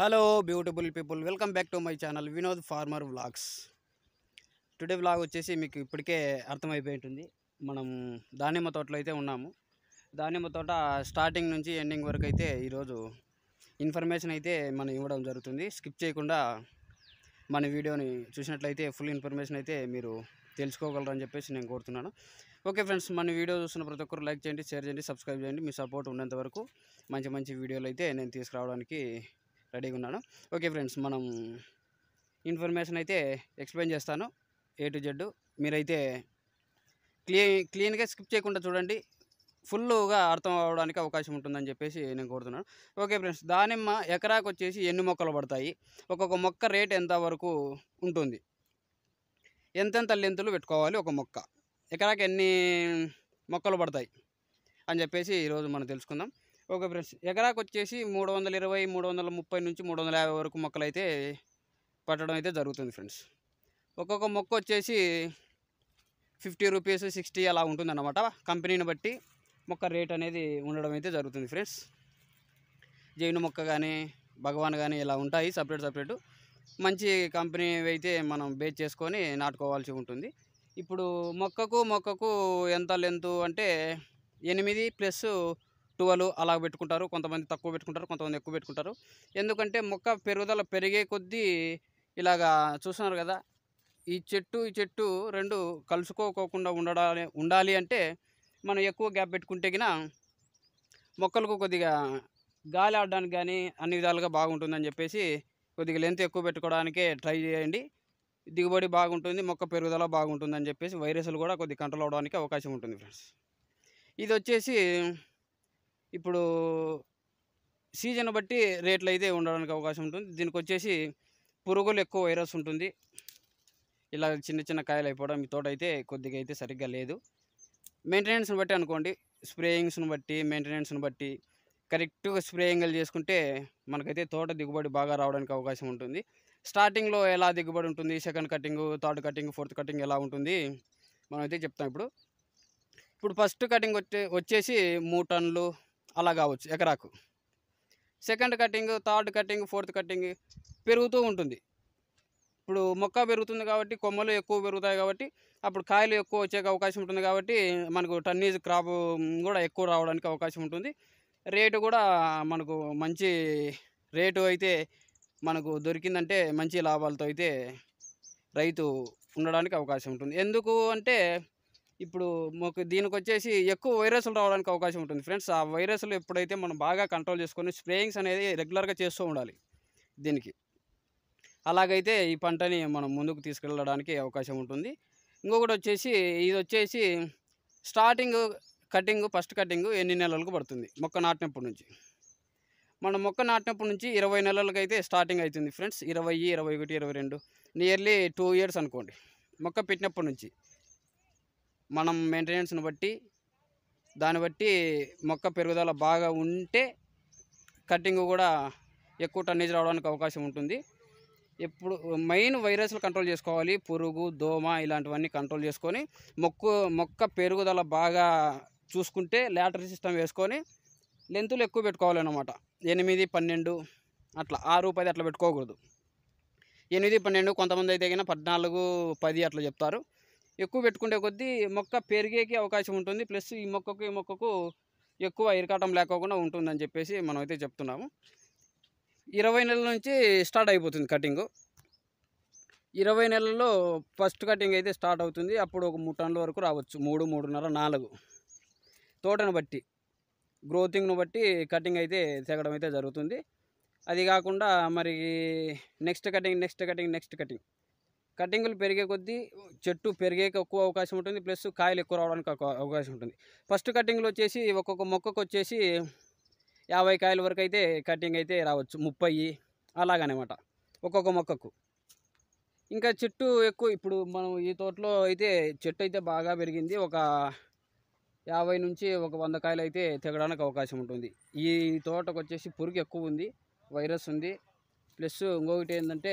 hello beautiful people welcome back to my channel Vinod farmer vlogs today vlog వచ్చేసి మీకు ఇప్పటికే అర్థమైపోయి ఉంటుంది మనం దానిమ్మ తోటలో అయితే ఉన్నాము దానిమ్మ తోట స్టార్టింగ్ నుంచి ఎండింగ్ వరకు అయితే ఈరోజు ఇన్ఫర్మేషన్ అయితే మనం ఇవ్వడం జరుగుతుంది స్కిప్ చేయకుండా మన వీడియోని చూసినట్లయితే ఫుల్ ఇన్ఫర్మేషన్ అయితే మీరు తెలుసుకోగలరని చెప్పేసి నేను కోరుతున్నాను ఓకే ఫ్రెండ్స్ మన వీడియో చూస్తున్న ప్రతి ఒక్కరు లైక్ చేయండి షేర్ చేయండి సబ్స్క్రైబ్ చేయండి మీ సపోర్ట్ ఉన్నంత వరకు మంచి మంచి వీడియోలు అయితే నేను తీసుకురావడానికి రెడీగా ఉన్నాను ఓకే ఫ్రెండ్స్ మనం ఇన్ఫర్మేషన్ అయితే ఎక్స్ప్లెయిన్ చేస్తాను ఏ టు జెడ్ మీరైతే క్లీన్ క్లీన్గా స్కిప్ చేయకుండా చూడండి ఫుల్గా అర్థం అవడానికి అవకాశం ఉంటుందని చెప్పేసి నేను కోరుతున్నాను ఓకే ఫ్రెండ్స్ దానిమ్మ ఎకరాకు వచ్చేసి ఎన్ని మొక్కలు పడతాయి ఒక్కొక్క మొక్క రేట్ ఎంత వరకు ఉంటుంది ఎంతెంత లెంతులు పెట్టుకోవాలి ఒక మొక్క ఎకరాకి ఎన్ని మొక్కలు పడతాయి అని చెప్పేసి ఈరోజు మనం తెలుసుకుందాం ఓకే ఫ్రెండ్స్ ఎకరాకు వచ్చేసి మూడు వందల ఇరవై మూడు వందల ముప్పై నుంచి మూడు వందల యాభై వరకు మొక్కలు అయితే పట్టడం అయితే జరుగుతుంది ఫ్రెండ్స్ ఒక్కొక్క మొక్క వచ్చేసి ఫిఫ్టీ రూపీస్ సిక్స్టీ అలా ఉంటుంది అనమాట కంపెనీని బట్టి మొక్క రేట్ అనేది ఉండడం అయితే జరుగుతుంది ఫ్రెండ్స్ జైను మొక్క కానీ భగవాన్ కానీ ఇలా ఉంటాయి సపరేట్ సపరేట్ మంచి కంపెనీ అయితే మనం బేస్ చేసుకొని నాటుకోవాల్సి ఉంటుంది ఇప్పుడు మొక్కకు మొక్కకు ఎంత లెంతు అంటే ఎనిమిది ప్లస్ ట్వెల్వ్ అలా పెట్టుకుంటారు కొంతమంది తక్కువ పెట్టుకుంటారు కొంతమంది ఎక్కువ పెట్టుకుంటారు ఎందుకంటే మొక్క పెరుగుదల పెరిగే కొద్దీ ఇలాగా చూస్తున్నారు కదా ఈ చెట్టు ఈ చెట్టు రెండు కలుసుకోకోకుండా ఉండడాలి ఉండాలి అంటే మనం ఎక్కువ గ్యాప్ పెట్టుకుంటే గిన మొక్కలకు కొద్దిగా గాలి ఆడడానికి కానీ అన్ని విధాలుగా బాగుంటుందని చెప్పేసి కొద్దిగా లెంత్ ఎక్కువ పెట్టుకోవడానికే ట్రై చేయండి దిగుబడి బాగుంటుంది మొక్క పెరుగుదల బాగుంటుందని చెప్పేసి వైరస్లు కూడా కొద్దిగా కంట్రోల్ అవడానికి అవకాశం ఉంటుంది ఫ్రెండ్స్ ఇది వచ్చేసి ఇప్పుడు సీజన్ బట్టి రేట్లు అయితే ఉండడానికి అవకాశం ఉంటుంది దీనికి వచ్చేసి పురుగులు ఎక్కువ వైరస్ ఉంటుంది ఇలా చిన్న చిన్న కాయలు అయిపోవడం ఈ తోట అయితే కొద్దిగా అయితే సరిగ్గా లేదు మెయింటెనెన్స్ని బట్టి అనుకోండి స్ప్రేయింగ్స్ని బట్టి మెయింటెనెన్స్ని బట్టి కరెక్ట్గా స్ప్రేయింగ్లు చేసుకుంటే మనకైతే తోట దిగుబడి బాగా రావడానికి అవకాశం ఉంటుంది స్టార్టింగ్లో ఎలా దిగుబడి ఉంటుంది second cutting third cutting fourth cutting ఎలా ఉంటుంది మనమైతే చెప్తాం ఇప్పుడు ఇప్పుడు ఫస్ట్ కటింగ్ వచ్చే వచ్చేసి మూడు టన్నులు అలా కావచ్చు ఎకరాకు second cutting third cutting fourth cutting పెరుగుతూ ఉంటుంది ఇప్పుడు మొక్క పెరుగుతుంది కాబట్టి కొమ్మలు ఎక్కువ పెరుగుతాయి కాబట్టి అప్పుడు కాయలు ఎక్కువ వచ్చే అవకాశం ఉంటుంది కాబట్టి మనకు టన్నీజ్ క్రాప్ కూడా ఎక్కువ రావడానికి అవకాశం ఉంటుంది రేటు కూడా మనకు మంచి రేటు అయితే మనకు దొరికిందంటే మంచి లాభాలతో అయితే రైతు ఉండడానికి అవకాశం ఉంటుంది ఎందుకు అంటే ఇప్పుడు మాకు దీనికి వచ్చేసి ఎక్కువ వైరస్లు రావడానికి అవకాశం ఉంటుంది ఫ్రెండ్స్ ఆ వైరస్లు ఎప్పుడైతే మనం బాగా కంట్రోల్ చేసుకొని స్ప్రేయింగ్స్ అనేది రెగ్యులర్గా చేస్తూ ఉండాలి దీనికి అలాగైతే ఈ పంటని మనం ముందుకు తీసుకెళ్ళడానికి అవకాశం ఉంటుంది ఇంకొకటి వచ్చేసి ఇది వచ్చేసి స్టార్టింగ్ కటింగ్ ఫస్ట్ కటింగ్ ఎన్ని నెలలకు పడుతుంది మొక్క నాటినప్పటి నుంచి మనం మొక్క నాటినప్పటి నుంచి ఇరవై నెలలకు అయితే స్టార్టింగ్ అవుతుంది ఫ్రెండ్స్ ఇరవై ఇరవై ఒకటి ఇరవై రెండు నియర్లీ టూ ఇయర్స్ అనుకోండి మొక్క పెట్టినప్పటి నుంచి మనం మెయింటెనెన్స్ని బట్టి దాన్ని బట్టి మొక్క పెరుగుదల బాగా ఉంటే కటింగ్ కూడా ఎక్కువ టన్నేజ్ రావడానికి అవకాశం ఉంటుంది ఎప్పుడు మెయిన్ వైరస్లు కంట్రోల్ చేసుకోవాలి పురుగు దోమ ఇలాంటివన్నీ కంట్రోల్ చేసుకొని మొక్కు మొక్క పెరుగుదల బాగా చూసుకుంటే ల్యాటర్ సిస్టమ్ వేసుకొని లెంతులు ఎక్కువ పెట్టుకోవాలన్నమాట ఎనిమిది పన్నెండు అట్లా ఆరు పది అట్లా పెట్టుకోకూడదు ఎనిమిది పన్నెండు కొంతమంది అయితే కన్నా పద్నాలుగు పది అట్లా చెప్తారు ఎక్కువ పెట్టుకుంటే కొద్దీ మొక్క పెరిగేకి అవకాశం ఉంటుంది ప్లస్ ఈ మొక్కకు ఈ మొక్కకు ఎక్కువ ఇరకాటం లేకోకుండా ఉంటుందని చెప్పేసి మనం అయితే చెప్తున్నాము ఇరవై నెలల నుంచి స్టార్ట్ అయిపోతుంది కటింగు ఇరవై నెలల్లో ఫస్ట్ కటింగ్ అయితే స్టార్ట్ అవుతుంది అప్పుడు ఒక మూడు టన్నుల వరకు రావచ్చు మూడు మూడున్నర నాలుగు తోటను బట్టి గ్రోతింగ్ను బట్టి కటింగ్ అయితే తెగడం అయితే జరుగుతుంది అది కాకుండా మరి next cutting next cutting next cutting కటింగులు పెరిగే కొద్దీ చెట్టు పెరిగే ఎక్కువ అవకాశం ఉంటుంది ప్లస్ కాయలు ఎక్కువ రావడానికి అవకాశం ఉంటుంది ఫస్ట్ కటింగ్లో వచ్చేసి ఒక్కొక్క మొక్కకు వచ్చేసి యాభై కాయల వరకు అయితే కటింగ్ అయితే రావచ్చు ముప్పై అలాగనమాట ఒక్కొక్క మొక్కకు ఇంకా చెట్టు ఎక్కువ ఇప్పుడు మనం ఈ తోటలో అయితే చెట్టు అయితే బాగా పెరిగింది ఒక యాభై నుంచి ఒక వంద కాయలు అయితే తెగడానికి అవకాశం ఉంటుంది ఈ తోటకు వచ్చేసి పురుగు ఎక్కువ ఉంది వైరస్ ఉంది ప్లస్ ఇంకొకటి ఏంటంటే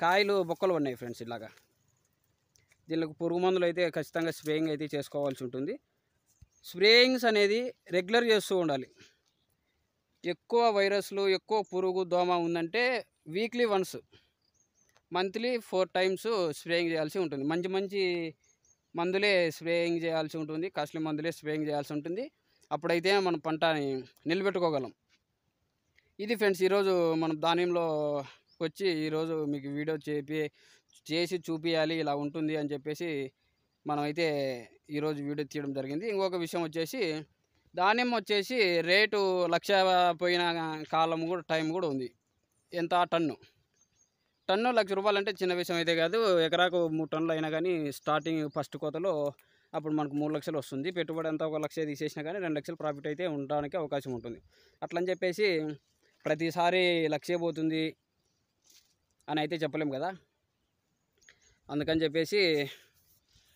కాయలు బొక్కలు ఉన్నాయి ఫ్రెండ్స్ ఇలాగా దీనికి పురుగు మందులు అయితే ఖచ్చితంగా స్ప్రేయింగ్ అయితే చేసుకోవాల్సి ఉంటుంది స్ప్రేయింగ్స్ అనేది రెగ్యులర్ చేస్తూ ఉండాలి ఎక్కువ వైరస్లు ఎక్కువ పురుగు దోమ ఉందంటే weekly once monthly four times spraying చేయాల్సి ఉంటుంది మంచి మంచి మందులే స్ప్రేయింగ్ చేయాల్సి ఉంటుంది కాస్ట్లీ మందులే స్ప్రేయింగ్ చేయాల్సి ఉంటుంది అప్పుడైతే మనం పంటని నిలబెట్టుకోగలం ఇది ఫ్రెండ్స్ ఈరోజు మనం ధాన్యంలో వచ్చి ఈరోజు మీకు వీడియో చేపి చేసి చూపించాలి ఇలా ఉంటుంది అని చెప్పేసి మనమైతే ఈరోజు వీడియో తీయడం జరిగింది ఇంకొక విషయం వచ్చేసి దానిమ్మ వచ్చేసి రేటు లక్ష పోయిన కాలం కూడా టైం కూడా ఉంది ఎంత టన్ను టన్ను లక్ష రూపాయలు అంటే చిన్న విషయం అయితే కాదు ఎకరాకు మూడు టన్నులు అయినా కానీ స్టార్టింగ్ ఫస్ట్ కోతలో అప్పుడు మనకు మూడు లక్షలు వస్తుంది పెట్టుబడి అంతా ఒక లక్ష తీసేసినా కానీ రెండు లక్షలు ప్రాఫిట్ అయితే ఉండడానికి అవకాశం ఉంటుంది అట్లని చెప్పేసి ప్రతిసారి లక్షే పోతుంది అని అయితే చెప్పలేం కదా అందుకని చెప్పేసి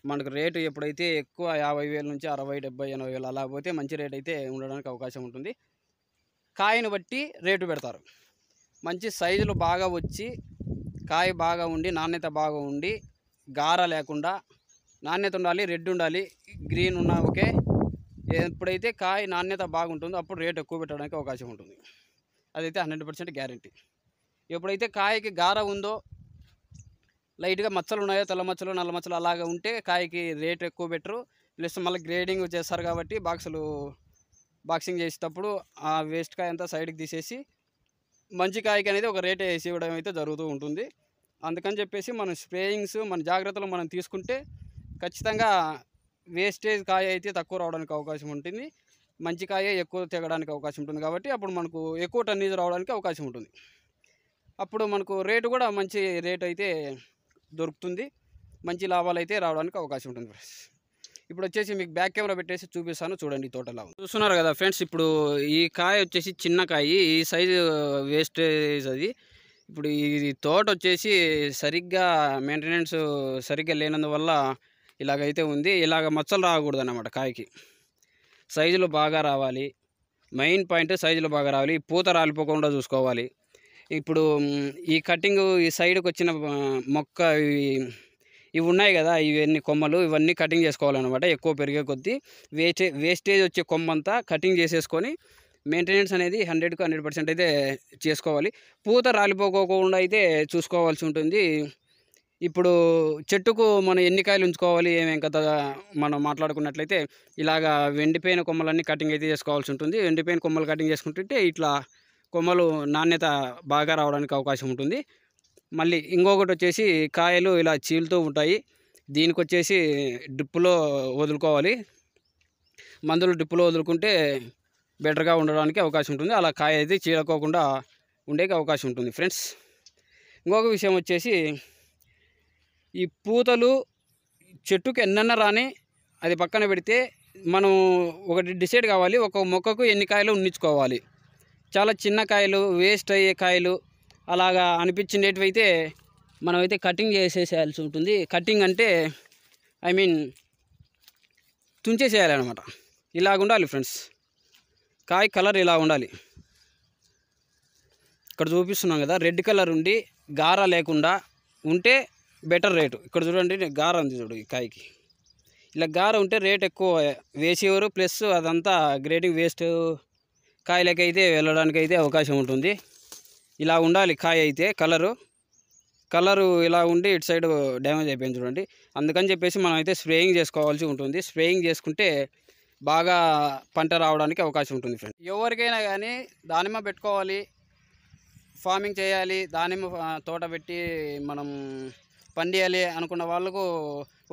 మనకు రేటు ఎప్పుడైతే ఎక్కువ యాభై వేల నుంచి అరవై డెబ్బై ఎనభై వేలు అలా పోతే మంచి రేట్ అయితే ఉండడానికి అవకాశం ఉంటుంది కాయను బట్టి రేటు పెడతారు మంచి సైజులు బాగా వచ్చి కాయ బాగా ఉండి నాణ్యత బాగా ఉండి గార లేకుండా నాణ్యత ఉండాలి రెడ్ ఉండాలి గ్రీన్ ఉన్నా ఓకే ఎప్పుడైతే కాయ నాణ్యత బాగుంటుందో అప్పుడు రేటు ఎక్కువ పెట్టడానికి అవకాశం ఉంటుంది అదైతే హండ్రెడ్ పర్సెంట్ గ్యారంటీ ఎప్పుడైతే కాయకి గార ఉందో లైట్గా మచ్చలు ఉన్నాయో తెల్ల మచ్చలు నల్ల మచ్చలు అలాగా ఉంటే కాయకి రేట్ ఎక్కువ పెట్టరు ప్లస్ మళ్ళీ గ్రేడింగ్ చేస్తారు కాబట్టి బాక్సులు బాక్సింగ్ చేసేటప్పుడు ఆ వేస్ట్ కాయ అంతా సైడ్కి తీసేసి మంచి కాయకి అనేది ఒక రేట్ వేసి ఇవ్వడం అయితే జరుగుతూ ఉంటుంది అందుకని చెప్పేసి మనం స్ప్రేయింగ్స్ మన జాగ్రత్తలు మనం తీసుకుంటే ఖచ్చితంగా వేస్టేజ్ కాయ అయితే తక్కువ రావడానికి అవకాశం ఉంటుంది మంచి కాయ ఎక్కువ తెగడానికి అవకాశం ఉంటుంది కాబట్టి అప్పుడు మనకు ఎక్కువ టన్నీజ్ రావడానికి అవకాశం ఉంటుంది అప్పుడు మనకు రేటు కూడా మంచి రేట్ అయితే దొరుకుతుంది మంచి లాభాలు అయితే రావడానికి అవకాశం ఉంటుంది ఫ్రెండ్స్ ఇప్పుడు వచ్చేసి మీకు బ్యాక్ కెమెరా పెట్టేసి చూపిస్తాను చూడండి తోటలో చూస్తున్నారు కదా ఫ్రెండ్స్ ఇప్పుడు ఈ కాయ వచ్చేసి చిన్న కాయ ఈ సైజు వేస్టేజ్ అది ఇప్పుడు ఈ తోట వచ్చేసి సరిగ్గా మెయింటెనెన్స్ సరిగ్గా లేనందువల్ల ఇలాగైతే ఉంది ఇలాగ మచ్చలు రాకూడదు అనమాట కాయకి సైజులు బాగా రావాలి మెయిన్ పాయింట్ సైజులు బాగా రావాలి పూత రాలిపోకుండా చూసుకోవాలి ఇప్పుడు ఈ కటింగ్ ఈ సైడ్కి వచ్చిన మొక్క ఇవి ఉన్నాయి కదా ఇవన్నీ కొమ్మలు ఇవన్నీ కటింగ్ చేసుకోవాలన్నమాట ఎక్కువ పెరిగే కొద్దీ వేస్టే వేస్టేజ్ వచ్చే కొమ్మంతా కటింగ్ చేసేసుకొని మెయింటెనెన్స్ అనేది హండ్రెడ్కి హండ్రెడ్ పర్సెంట్ అయితే చేసుకోవాలి పూత రాలిపోకోకుండా అయితే చూసుకోవాల్సి ఉంటుంది ఇప్పుడు చెట్టుకు మనం ఎన్ని కాయలు ఉంచుకోవాలి ఏమేం కదా మనం మాట్లాడుకున్నట్లయితే ఇలాగా వెండిపోయిన కొమ్మలన్నీ కటింగ్ అయితే చేసుకోవాల్సి ఉంటుంది ఎండిపోయిన కొమ్మలు కటింగ్ చేసుకుంటుంటే ఇట్లా కొమ్మలు నాణ్యత బాగా రావడానికి అవకాశం ఉంటుంది మళ్ళీ ఇంకొకటి వచ్చేసి కాయలు ఇలా చీలుతూ ఉంటాయి దీనికి వచ్చేసి డిప్పులో వదులుకోవాలి మందులు డిప్పులో వదులుకుంటే బెటర్గా ఉండడానికి అవకాశం ఉంటుంది అలా కాయ అయితే చీలకోకుండా ఉండేకి అవకాశం ఉంటుంది ఫ్రెండ్స్ ఇంకొక విషయం వచ్చేసి ఈ పూతలు చెట్టుకు ఎన్నన్నా రాని అది పక్కన పెడితే మనం ఒకటి డిసైడ్ కావాలి ఒక మొక్కకు ఎన్ని కాయలు ఉండించుకోవాలి చాలా చిన్న కాయలు వేస్ట్ అయ్యే కాయలు అలాగా అనిపించినటివైతే మనమైతే కటింగ్ చేసేసేయాల్సి ఉంటుంది కటింగ్ అంటే ఐ మీన్ తుంచేసేయాలన్నమాట ఇలాగ ఉండాలి ఫ్రెండ్స్ కాయ కలర్ ఇలా ఉండాలి ఇక్కడ చూపిస్తున్నాం కదా రెడ్ కలర్ ఉండి గార లేకుండా ఉంటే బెటర్ రేటు ఇక్కడ చూడండి గార ఉంది చూడు ఈ కాయకి ఇలా గార ఉంటే రేట్ ఎక్కువ వేసేవారు ప్లస్ అదంతా గ్రేడింగ్ వేస్ట్ కాయలకైతే వెళ్ళడానికి అయితే అవకాశం ఉంటుంది ఇలా ఉండాలి కాయ అయితే కలరు కలరు ఇలా ఉండి ఇటు సైడ్ డ్యామేజ్ అయిపోయింది చూడండి అందుకని చెప్పేసి మనం అయితే స్ప్రేయింగ్ చేసుకోవాల్సి ఉంటుంది స్ప్రేయింగ్ చేసుకుంటే బాగా పంట రావడానికి అవకాశం ఉంటుంది ఫ్రెండ్ ఎవరికైనా కానీ దానిమ్మ పెట్టుకోవాలి ఫార్మింగ్ చేయాలి దానిమ్మ తోట పెట్టి మనం పండియాలి అనుకున్న వాళ్ళకు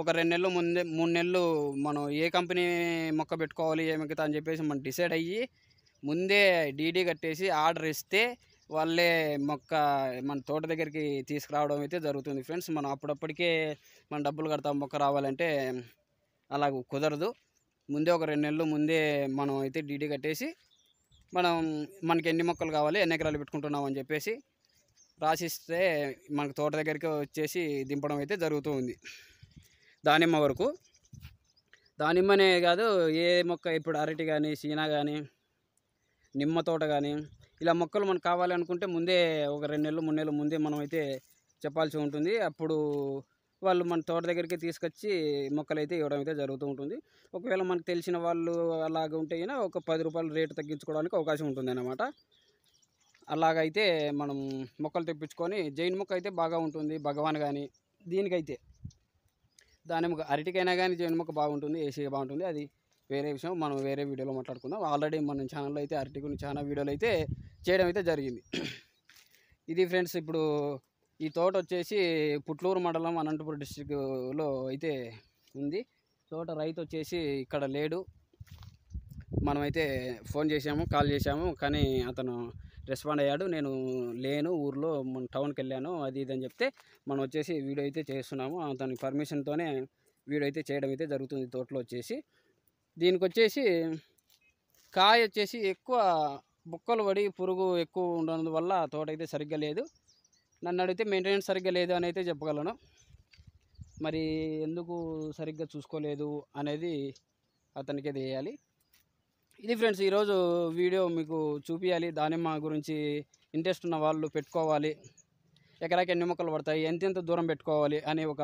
ఒక రెండు నెలలు ముందే మూడు నెలలు మనం ఏ కంపెనీ మొక్క పెట్టుకోవాలి ఏ అని చెప్పేసి మనం డిసైడ్ అయ్యి ముందే డీడీ కట్టేసి ఆర్డర్ ఇస్తే వాళ్ళే మొక్క మన తోట దగ్గరికి తీసుకురావడం అయితే జరుగుతుంది ఫ్రెండ్స్ మనం అప్పుడప్పటికే మన డబ్బులు కడతాం మొక్క రావాలంటే అలా కుదరదు ముందే ఒక రెండు నెలలు ముందే మనం అయితే డీడీ కట్టేసి మనం మనకి ఎన్ని మొక్కలు కావాలి ఎన్ని ఎకరాలు పెట్టుకుంటున్నాం అని చెప్పేసి రాసిస్తే మనకు తోట దగ్గరికి వచ్చేసి దింపడం అయితే జరుగుతూ ఉంది దానిమ్మ వరకు దానిమ్మనే కాదు ఏ మొక్క ఇప్పుడు అరటి కానీ సీనా కానీ నిమ్మ తోట కానీ ఇలా మొక్కలు మనకు కావాలనుకుంటే ముందే ఒక రెండు నెలలు మూడు నెలలు ముందే మనం అయితే చెప్పాల్సి ఉంటుంది అప్పుడు వాళ్ళు మన తోట దగ్గరికి తీసుకొచ్చి మొక్కలు అయితే ఇవ్వడం అయితే జరుగుతూ ఉంటుంది ఒకవేళ మనకు తెలిసిన వాళ్ళు అలాగ ఉంటే అయినా ఒక పది రూపాయలు రేటు తగ్గించుకోవడానికి అవకాశం ఉంటుంది అన్నమాట అలాగైతే మనం మొక్కలు తెప్పించుకొని జైన్ మొక్క అయితే బాగా ఉంటుంది భగవాన్ కానీ దీనికైతే దాని మొక్క అరటికైనా కానీ జైన్ మొక్క బాగుంటుంది ఏసీ బాగుంటుంది అది వేరే విషయం మనం వేరే వీడియోలో మాట్లాడుకుందాం ఆల్రెడీ మన ఛానల్లో అయితే అరటి గురించి చాలా వీడియోలు అయితే చేయడం అయితే జరిగింది ఇది ఫ్రెండ్స్ ఇప్పుడు ఈ తోట వచ్చేసి పుట్లూరు మండలం అనంతపురం డిస్టిక్లో అయితే ఉంది తోట రైతు వచ్చేసి ఇక్కడ లేడు మనమైతే ఫోన్ చేసాము కాల్ చేసాము కానీ అతను రెస్పాండ్ అయ్యాడు నేను లేను ఊర్లో మన టౌన్కి వెళ్ళాను అది ఇది అని చెప్తే మనం వచ్చేసి వీడియో అయితే చేస్తున్నాము అతని పర్మిషన్తోనే వీడియో అయితే చేయడం అయితే జరుగుతుంది తోటలో వచ్చేసి దీనికి వచ్చేసి కాయ వచ్చేసి ఎక్కువ బుక్కలు పడి పురుగు ఎక్కువ ఉండడం వల్ల తోట అయితే సరిగ్గా లేదు నన్ను అడిగితే మెయింటెనెన్స్ సరిగ్గా లేదు అని అయితే చెప్పగలను మరి ఎందుకు సరిగ్గా చూసుకోలేదు అనేది అతనికే తెలియాలి ఇది ఫ్రెండ్స్ ఈరోజు వీడియో మీకు చూపించాలి దానిమ్మ గురించి ఇంట్రెస్ట్ ఉన్న వాళ్ళు పెట్టుకోవాలి ఎకరాకి ఎన్ని మొక్కలు పడతాయి ఎంతెంత దూరం పెట్టుకోవాలి అనే ఒక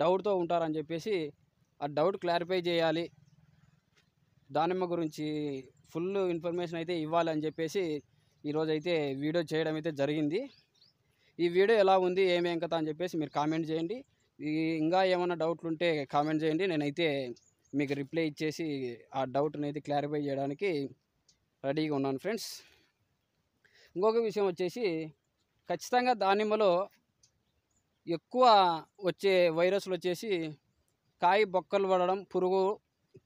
డౌట్తో ఉంటారని చెప్పేసి ఆ డౌట్ క్లారిఫై చేయాలి దానిమ్మ గురించి ఫుల్ ఇన్ఫర్మేషన్ అయితే ఇవ్వాలని చెప్పేసి ఈరోజైతే వీడియో చేయడం అయితే జరిగింది ఈ వీడియో ఎలా ఉంది ఏమేం కదా అని చెప్పేసి మీరు కామెంట్ చేయండి ఇంకా ఏమైనా డౌట్లు ఉంటే కామెంట్ చేయండి నేనైతే మీకు రిప్లై ఇచ్చేసి ఆ డౌట్ని అయితే క్లారిఫై చేయడానికి రెడీగా ఉన్నాను ఫ్రెండ్స్ ఇంకొక విషయం వచ్చేసి ఖచ్చితంగా దానిమ్మలో ఎక్కువ వచ్చే వైరస్లు వచ్చేసి కాయ బొక్కలు పడడం పురుగు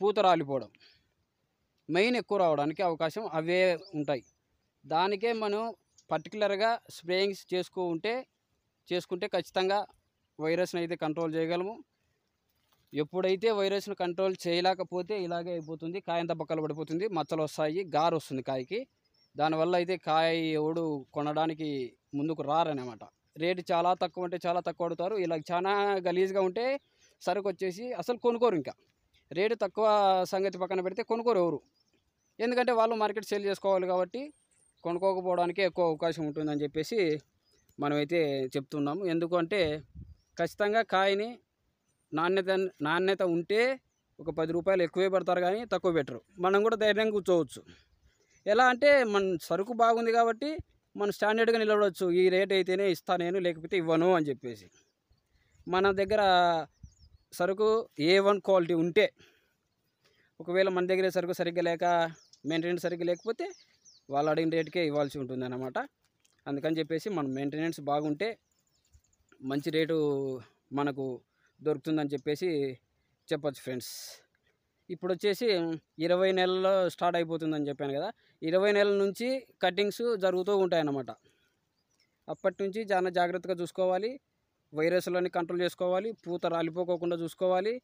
పూత రాలిపోవడం మెయిన్ ఎక్కువ రావడానికి అవకాశం అవే ఉంటాయి దానికే మనం పర్టికులర్గా స్ప్రేయింగ్స్ చేసుకో ఉంటే చేసుకుంటే ఖచ్చితంగా వైరస్ని అయితే కంట్రోల్ చేయగలము ఎప్పుడైతే వైరస్ను కంట్రోల్ చేయలేకపోతే ఇలాగే అయిపోతుంది కాయంత పక్కలు పడిపోతుంది మచ్చలు వస్తాయి గారు వస్తుంది కాయకి దానివల్ల అయితే కాయ ఎవడు కొనడానికి ముందుకు రారనమాట రేటు చాలా తక్కువ అంటే చాలా తక్కువ అడుగుతారు ఇలా చాలా గలీజ్గా ఉంటే సరుకు వచ్చేసి అసలు కొనుక్కోరు ఇంకా రేటు తక్కువ సంగతి పక్కన పెడితే కొనుక్కోరు ఎవరు ఎందుకంటే వాళ్ళు మార్కెట్ సేల్ చేసుకోవాలి కాబట్టి కొనుక్కోకపోవడానికి ఎక్కువ అవకాశం ఉంటుందని చెప్పేసి మనమైతే చెప్తున్నాము ఎందుకంటే ఖచ్చితంగా కాయని నాణ్యత నాణ్యత ఉంటే ఒక పది రూపాయలు ఎక్కువే పెడతారు కానీ తక్కువ పెట్టరు మనం కూడా ధైర్యంగా కూర్చోవచ్చు ఎలా అంటే మన సరుకు బాగుంది కాబట్టి మనం స్టాండర్డ్గా నిలబడవచ్చు ఈ రేట్ అయితేనే ఇస్తా నేను లేకపోతే ఇవ్వను అని చెప్పేసి మన దగ్గర సరుకు ఏ వన్ క్వాలిటీ ఉంటే ఒకవేళ మన దగ్గర సరుకు సరిగ్గా లేక మెయింటెనెన్స్ సరిగ్గా లేకపోతే వాళ్ళు అడిగిన రేటుకే ఇవ్వాల్సి ఉంటుంది అనమాట అందుకని చెప్పేసి మనం మెయింటెనెన్స్ బాగుంటే మంచి రేటు మనకు దొరుకుతుందని చెప్పేసి చెప్పచ్చు ఫ్రెండ్స్ ఇప్పుడు వచ్చేసి ఇరవై నెలల్లో స్టార్ట్ అయిపోతుందని చెప్పాను కదా ఇరవై నెలల నుంచి కటింగ్స్ జరుగుతూ ఉంటాయన్నమాట అప్పటి నుంచి చాలా జాగ్రత్తగా చూసుకోవాలి వైరస్లన్నీ కంట్రోల్ చేసుకోవాలి పూత రాలిపోకోకుండా చూసుకోవాలి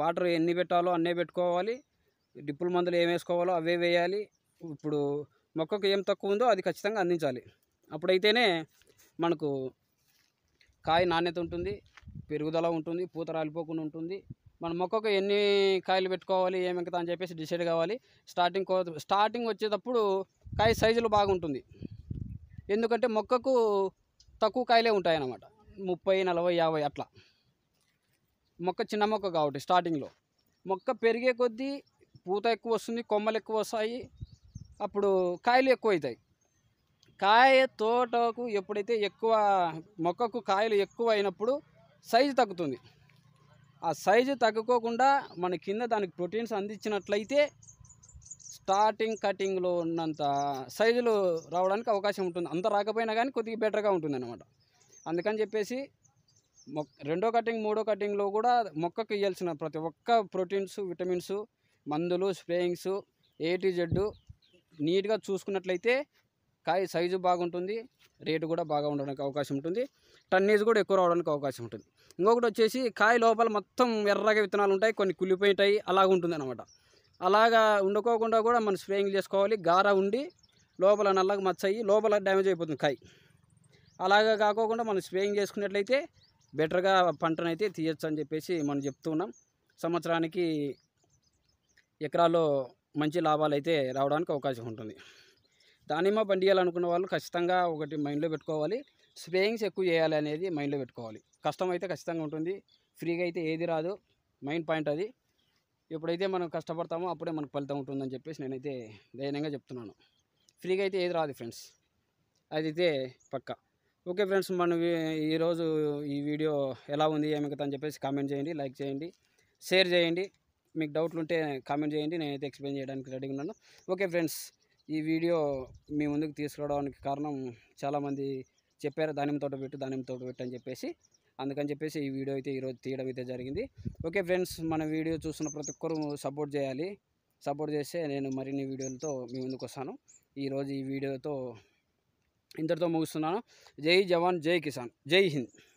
వాటర్ ఎన్ని పెట్టాలో అన్నీ పెట్టుకోవాలి డిప్పుల మందులు ఏం వేసుకోవాలో అవే వేయాలి ఇప్పుడు మొక్కకు ఏం తక్కువ ఉందో అది ఖచ్చితంగా అందించాలి అప్పుడైతేనే మనకు కాయ నాణ్యత ఉంటుంది పెరుగుదల ఉంటుంది పూత రాలిపోకుండా ఉంటుంది మన మొక్కకు ఎన్ని కాయలు పెట్టుకోవాలి ఏమెంకతా అని చెప్పేసి డిసైడ్ కావాలి స్టార్టింగ్ స్టార్టింగ్ వచ్చేటప్పుడు కాయ సైజులు బాగుంటుంది ఎందుకంటే మొక్కకు తక్కువ కాయలే ఉంటాయి అన్నమాట ముప్పై నలభై యాభై అట్లా మొక్క చిన్న మొక్క కాబట్టి స్టార్టింగ్లో మొక్క పెరిగే కొద్దీ పూత ఎక్కువ వస్తుంది కొమ్మలు ఎక్కువ వస్తాయి అప్పుడు కాయలు ఎక్కువ అవుతాయి కాయ తోటకు ఎప్పుడైతే ఎక్కువ మొక్కకు కాయలు ఎక్కువ అయినప్పుడు సైజు తగ్గుతుంది ఆ సైజు తగ్గుకోకుండా మన కింద దానికి ప్రోటీన్స్ అందించినట్లయితే స్టార్టింగ్ కటింగ్లో ఉన్నంత సైజులు రావడానికి అవకాశం ఉంటుంది అంత రాకపోయినా కానీ కొద్దిగా బెటర్గా ఉంటుంది అనమాట అందుకని చెప్పేసి రెండో కటింగ్ మూడో కటింగ్లో కూడా మొక్కకు ఇవ్వాల్సిన ప్రతి ఒక్క ప్రోటీన్స్ విటమిన్స్ మందులు స్ప్రేయింగ్స్ ఏటీ జెడ్డు నీట్గా చూసుకున్నట్లయితే కాయ సైజు బాగుంటుంది రేటు కూడా బాగా ఉండడానికి అవకాశం ఉంటుంది టన్నేజ్ కూడా ఎక్కువ రావడానికి అవకాశం ఉంటుంది ఇంకొకటి వచ్చేసి కాయ లోపల మొత్తం ఎర్రగా విత్తనాలు ఉంటాయి కొన్ని కుళ్ళిపోయింటాయి అలాగ ఉంటుంది అనమాట అలాగా ఉండకోకుండా కూడా మనం స్ప్రేయింగ్ చేసుకోవాలి గార ఉండి లోపల నల్లగా మచ్చయి లోపల డ్యామేజ్ అయిపోతుంది కాయ అలాగా కాకోకుండా మనం స్ప్రేయింగ్ చేసుకున్నట్లయితే బెటర్గా పంటనైతే తీయచ్చు అని చెప్పేసి మనం చెప్తున్నాం సంవత్సరానికి ఎకరాల్లో మంచి లాభాలు అయితే రావడానికి అవకాశం ఉంటుంది దానిమ్మ పండియాలనుకున్న వాళ్ళు ఖచ్చితంగా ఒకటి మైండ్లో పెట్టుకోవాలి స్ప్రేయింగ్స్ ఎక్కువ చేయాలి అనేది మైండ్లో పెట్టుకోవాలి కష్టం అయితే ఖచ్చితంగా ఉంటుంది ఫ్రీగా అయితే ఏది రాదు మెయిన్ పాయింట్ అది ఎప్పుడైతే మనం కష్టపడతామో అప్పుడే మనకు ఫలితం ఉంటుందని చెప్పేసి నేనైతే ధైర్యంగా చెప్తున్నాను ఫ్రీగా అయితే ఏది రాదు ఫ్రెండ్స్ అదైతే పక్క ఓకే ఫ్రెండ్స్ మనం ఈరోజు ఈ వీడియో ఎలా ఉంది కదా అని చెప్పేసి కామెంట్ చేయండి లైక్ చేయండి షేర్ చేయండి మీకు డౌట్లు ఉంటే కామెంట్ చేయండి నేనైతే ఎక్స్ప్లెయిన్ చేయడానికి రెడీగా ఉన్నాను ఓకే ఫ్రెండ్స్ ఈ వీడియో మీ ముందుకు తీసుకురావడానికి కారణం చాలామంది చెప్పారు దానిమ్మ తోట పెట్టు దానిమ్మ తోట పెట్టు అని చెప్పేసి అందుకని చెప్పేసి ఈ వీడియో అయితే ఈరోజు తీయడం అయితే జరిగింది ఓకే ఫ్రెండ్స్ మన వీడియో చూసిన ప్రతి ఒక్కరు సపోర్ట్ చేయాలి సపోర్ట్ చేస్తే నేను మరిన్ని వీడియోలతో మీ ముందుకు వస్తాను ఈరోజు ఈ వీడియోతో ఇంతటితో ముగిస్తున్నాను జై జవాన్ జై కిసాన్ జై హింద్